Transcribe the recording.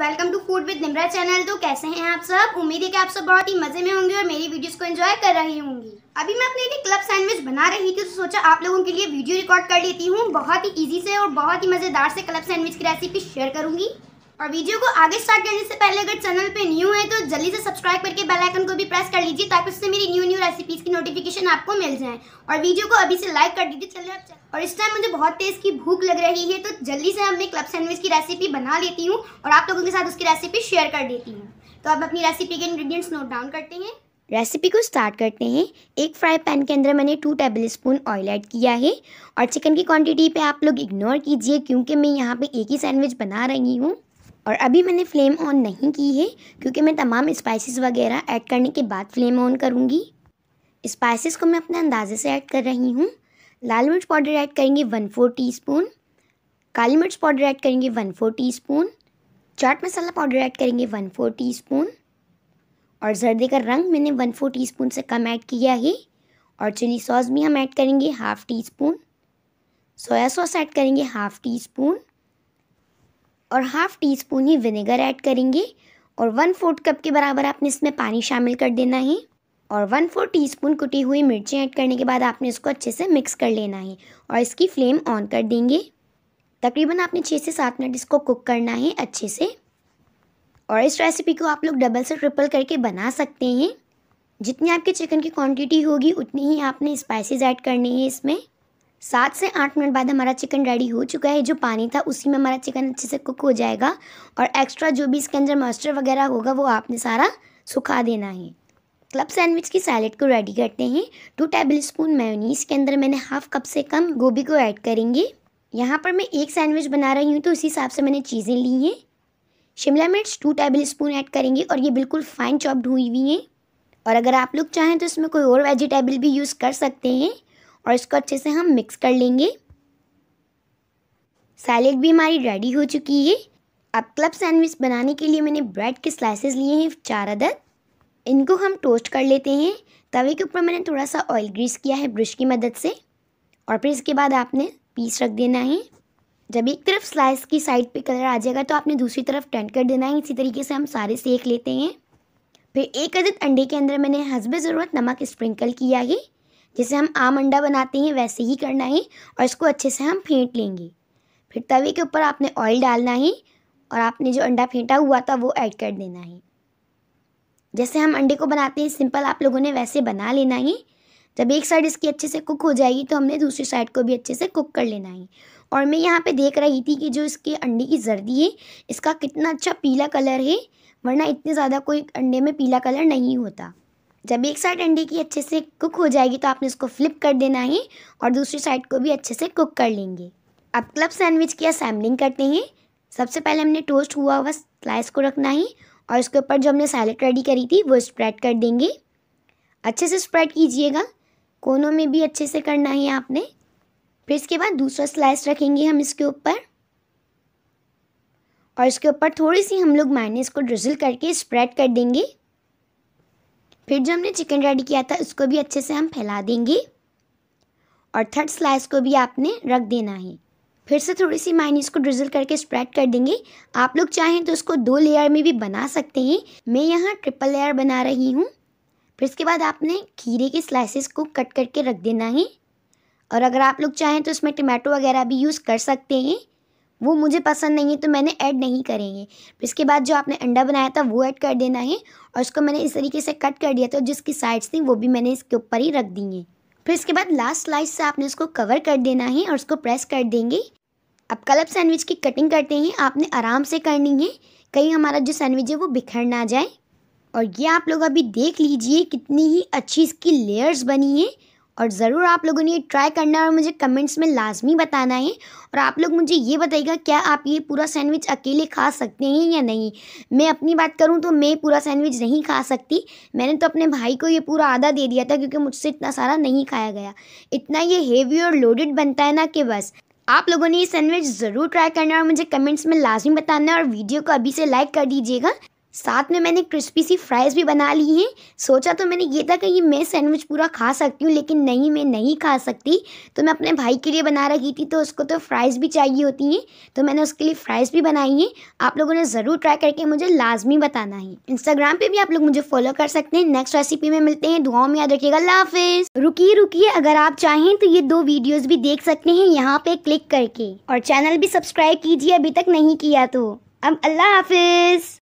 welcome to food with Nimra channel तो कैसे हैं आप सब उम्मीद है कि आप सब बहुत ही मजे में होंगे और मेरी वीडियोस को एंजॉय कर रही होंगी अभी मैं अपने लिए क्लब सैंडविच बना रही थी तो सोचा आप लोगों के लिए वीडियो रिकॉर्ड कर लेती हूँ बहुत ही इजी से और बहुत ही मज़ेदार से क्लब सैंडविच की रेसिपी शेयर करूंगी और वीडियो को आगे स्टार्ट करने से पहले अगर चैनल पे न्यू है तो जल्दी से सब्सक्राइब करके बेल आइकन को भी प्रेस कर लीजिए ताकि उससे मेरी न्यू न्यू रेसिपीज की नोटिफिकेशन आपको मिल जाए और वीडियो को अभी से लाइक कर दीजिए चलिए आप और इस टाइम मुझे बहुत तेज की भूख लग रही है तो जल्दी से हम क्लब सैंडविच की रेसिपी बना लेती हूँ और आप लोगों के साथ उसकी रेसिपी शेयर कर देती हूँ तो आप अपनी रेसिपी के इंग्रीडियंट्स नोट डाउन करते हैं रेसिपी को स्टार्ट करते हैं एक फ्राई पैन के अंदर मैंने two tablespoon oil add किया है और चिकन की क्वांटिटी पे आप लोग इग्नोर कीजिए क्योंकि मैं यहाँ पे एक ही सैंडविच बना रही हूँ और अभी मैंने फ्लेम ऑन नहीं की है क्योंकि मैं तमाम स्पाइसेस वगैरह ऐड करने के बाद फ्लेम ऑन करूँगी स्पाइसेस को मैं अपने अंदाजे से ऐड कर रही हूँ लाल मिर्च पाउडर ऐड करेंगे वन फोर टी स्पून काली मिर्च पाउडर ऐड करेंगे one four teaspoon chaat masala powder add करेंगे वन फोर टी स्पून और जर्दे का रंग मैंने वन फोर टी स्पून से कम ऐड किया है और चिली सॉस भी हम ऐड करेंगे half teaspoon soya sauce add करेंगे हाफ़ टी स्पून और हाफ़ टी स्पून ही विनेगर ऐड करेंगे और वन फोर्थ कप के बराबर आपने इसमें पानी शामिल कर देना है और वन फोर्थ टी स्पून कुटी हुई मिर्चें ऐड करने के बाद आपने इसको अच्छे से मिक्स कर लेना है और इसकी फ्लेम ऑन कर देंगे तकरीबन आपने छः से सात मिनट इसको कुक करना है अच्छे से और इस रेसिपी को आप लोग डबल से ट्रिपल करके बना सकते हैं जितनी आपके चिकन की क्वांटिटी होगी उतनी ही आपने स्पाइसेस ऐड करनी है इसमें सात से आठ मिनट बाद हमारा चिकन रेडी हो चुका है जो पानी था उसी में हमारा चिकन अच्छे से कुक हो जाएगा और एक्स्ट्रा जो भी इसके अंदर मस्टर्ड वगैरह होगा वो आपने सारा सुखा देना है क्लब सैंडविच की सैलड को रेडी करते हैं टू टेबल स्पून मेयोनीज़ के अंदर मैंने हाफ कप से कम गोभी को ऐड करेंगे यहाँ पर मैं एक सैंडविच बना रही हूँ तो उसी हिसाब से मैंने चीज़ें ली हैं शिमला मिर्च टू टेबल स्पून ऐड करेंगे और ये बिल्कुल फ़ाइन चॉप्ड हुई हुई हैं और अगर आप लोग चाहें तो इसमें कोई और वेजिटेबल भी यूज़ कर सकते हैं और इसको अच्छे से हम मिक्स कर लेंगे सैलेड भी हमारी रेडी हो चुकी है अब क्लब सैंडविच बनाने के लिए मैंने ब्रेड के स्लाइसेस लिए हैं चार अदद इनको हम टोस्ट कर लेते हैं तवे के ऊपर मैंने थोड़ा सा ऑयल ग्रीस किया है ब्रश की मदद से और फिर इसके बाद आपने पीस रख देना है जब एक तरफ स्लाइस की साइड पे कलर आ जाएगा तो आपने दूसरी तरफ टेंट कर देना है इसी तरीके से हम सारे सेक लेते हैं फिर एक अदद अंडे के अंदर मैंने हंसबे ज़रूरत नमक स्प्रिंकल किया है जैसे हम आम अंडा बनाते हैं वैसे ही करना है और इसको अच्छे से हम फेंट लेंगे फिर तवे के ऊपर आपने ऑयल डालना है और आपने जो अंडा फेंटा हुआ था वो ऐड कर देना है जैसे हम अंडे को बनाते हैं सिंपल आप लोगों ने वैसे बना लेना है जब एक साइड इसकी अच्छे से कुक हो जाएगी तो हमने दूसरी साइड को भी अच्छे से कुक कर लेना है और मैं यहाँ पे देख रही थी कि जो इसके अंडे की जर्दी है इसका कितना अच्छा पीला कलर है वरना इतने ज़्यादा कोई अंडे में पीला कलर नहीं होता जब एक साइड अंडे की अच्छे से कुक हो जाएगी तो आपने इसको फ्लिप कर देना है और दूसरी साइड को भी अच्छे से कुक कर लेंगे अब क्लब सैंडविच की असेंबलिंग करते हैं सबसे पहले हमने टोस्ट हुआ हुआ स्लाइस को रखना है और इसके ऊपर जो हमने सैलड रेडी करी थी वो स्प्रेड कर देंगे अच्छे से स्प्रेड कीजिएगा कोनों में भी अच्छे से करना है आपने फिर इसके बाद दूसरा स्लाइस रखेंगे हम इसके ऊपर और इसके ऊपर थोड़ी सी हम लोग मैनेज को ड्रिजल करके स्प्रेड कर देंगे फिर जो हमने चिकन रेडी किया था उसको भी अच्छे से हम फैला देंगे और थर्ड स्लाइस को भी आपने रख देना है फिर से थोड़ी सी माइनीस को ड्रिजल करके स्प्रेड कर देंगे आप लोग चाहें तो उसको दो लेयर में भी बना सकते हैं मैं यहाँ ट्रिपल लेयर बना रही हूँ फिर इसके बाद आपने खीरे के स्लाइसिस को कट करके रख देना है और अगर आप लोग चाहें तो उसमें टमाटो वगैरह भी यूज़ कर सकते हैं वो मुझे पसंद नहीं है तो मैंने ऐड नहीं करेंगे इसके बाद जो आपने अंडा बनाया था वो ऐड कर देना है और उसको मैंने इस तरीके से कट कर दिया था जिसकी साइड्स थी वो भी मैंने इसके ऊपर ही रख दी हैं फिर इसके बाद लास्ट स्लाइस से आपने उसको कवर कर देना है और उसको प्रेस कर देंगे अब कलब सैंडविच की कटिंग करते हैं आपने आराम से करनी है कहीं हमारा जो सैंडविच है वो बिखर ना जाए और ये आप लोग अभी देख लीजिए कितनी ही अच्छी इसकी लेयर्स बनी है और ज़रूर आप लोगों ने ये ट्राई करना है और मुझे कमेंट्स में लाजमी बताना है और आप लोग मुझे ये बताइएगा क्या आप ये पूरा सैंडविच अकेले खा सकते हैं या नहीं मैं अपनी बात करूँ तो मैं पूरा सैंडविच नहीं खा सकती मैंने तो अपने भाई को ये पूरा आधा दे दिया था क्योंकि मुझसे इतना सारा नहीं खाया गया इतना ये हेवी और लोडेड बनता है ना कि बस आप लोगों ने ये सैंडविच ज़रूर ट्राई करना है और मुझे कमेंट्स में लाजमी बताना है और वीडियो को अभी से लाइक कर दीजिएगा साथ में मैंने क्रिस्पी सी फ्राइज़ भी बना ली हैं सोचा तो मैंने ये था कि ये मैं सैंडविच पूरा खा सकती हूँ लेकिन नहीं मैं नहीं खा सकती तो मैं अपने भाई के लिए बना रही थी तो उसको तो फ्राइज़ भी चाहिए होती हैं तो मैंने उसके लिए फ़्राइज़ भी बनाई हैं आप लोगों ने ज़रूर ट्राई करके मुझे लाजमी बताना है इंस्टाग्राम पर भी आप लोग मुझे फॉलो कर सकते हैं नेक्स्ट रेसिपी में मिलते हैं दुआओं में याद रखिएगा लाफिज रुकी रुकी अगर आप चाहें तो ये दो वीडियोज़ भी देख सकते हैं यहाँ पर क्लिक करके और चैनल भी सब्सक्राइब कीजिए अभी तक नहीं किया तो अब अल्लाह हाफिज़